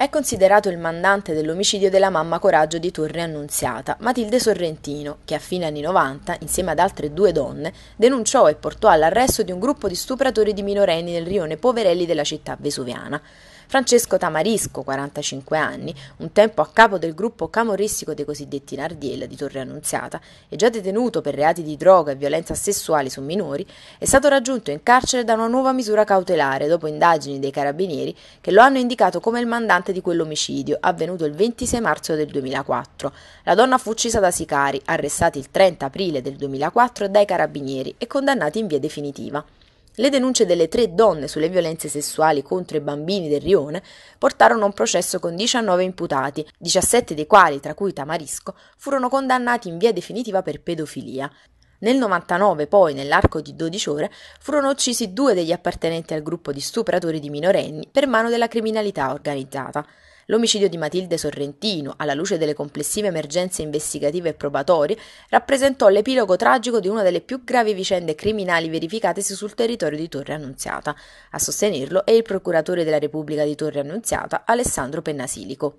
È considerato il mandante dell'omicidio della mamma Coraggio di Torre Annunziata, Matilde Sorrentino, che a fine anni 90, insieme ad altre due donne, denunciò e portò all'arresto di un gruppo di stupratori di minorenni nel rione Poverelli della città vesuviana. Francesco Tamarisco, 45 anni, un tempo a capo del gruppo camorristico dei cosiddetti Nardiella di Torre Annunziata e già detenuto per reati di droga e violenza sessuale su minori, è stato raggiunto in carcere da una nuova misura cautelare dopo indagini dei carabinieri che lo hanno indicato come il mandante parte di quell'omicidio, avvenuto il 26 marzo del 2004. La donna fu uccisa da sicari, arrestati il 30 aprile del 2004 dai carabinieri e condannati in via definitiva. Le denunce delle tre donne sulle violenze sessuali contro i bambini del Rione portarono a un processo con 19 imputati, 17 dei quali, tra cui Tamarisco, furono condannati in via definitiva per pedofilia. Nel 99 poi, nell'arco di 12 ore, furono uccisi due degli appartenenti al gruppo di stupratori di minorenni per mano della criminalità organizzata. L'omicidio di Matilde Sorrentino, alla luce delle complessive emergenze investigative e probatorie, rappresentò l'epilogo tragico di una delle più gravi vicende criminali verificatesi sul territorio di Torre Annunziata. A sostenerlo è il procuratore della Repubblica di Torre Annunziata, Alessandro Pennasilico.